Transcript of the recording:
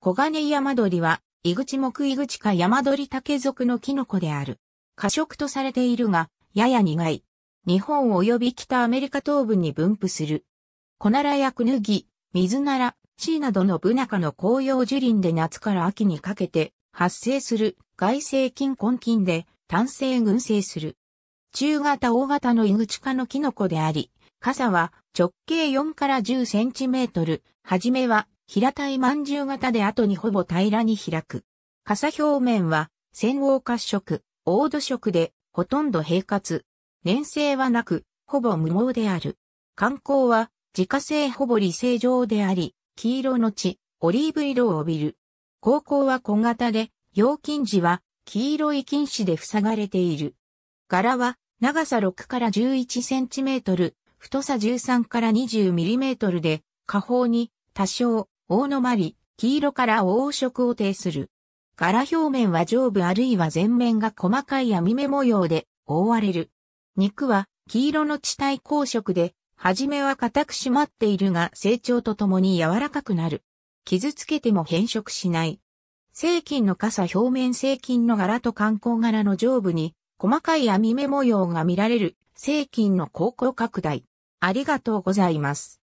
黄金山鳥は、イグチ木イグチか山鳥竹属のキノコである。過食とされているが、やや苦い。日本及び北アメリカ東部に分布する。コナラやクヌギ、ミズナラ、シーなどのブナ科の紅葉樹林で夏から秋にかけて発生する外生菌根菌で単性群生する。中型大型のイグチ科のキノコであり、傘は直径4から10センチメートル、はじめは平たい饅頭型で後にほぼ平らに開く。傘表面は、線黄褐色、黄土色で、ほとんど平滑。粘性はなく、ほぼ無毛である。観光は、自家製ほぼ理性状であり、黄色の血、オリーブ色を帯びる。高校は小型で、陽金時は、黄色い金糸で塞がれている。柄は、長さ6から11センチメートル、太さ13から20ミリメートルで、下方に、多少、大のまり、黄色から黄色を呈する。柄表面は上部あるいは前面が細かい網目模様で覆われる。肉は黄色の地帯光色で、はじめは固く締まっているが成長とともに柔らかくなる。傷つけても変色しない。正金の傘表面正金の柄と観光柄の上部に細かい網目模様が見られる正金の高校拡大。ありがとうございます。